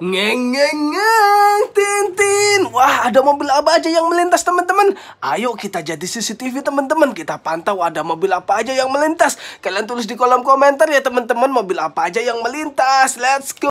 Ngeng ngeng ngeng tin Wah, ada mobil apa aja yang melintas, teman-teman? Ayo kita jadi CCTV, teman-teman. Kita pantau ada mobil apa aja yang melintas. Kalian tulis di kolom komentar ya, teman-teman, mobil apa aja yang melintas. Let's go.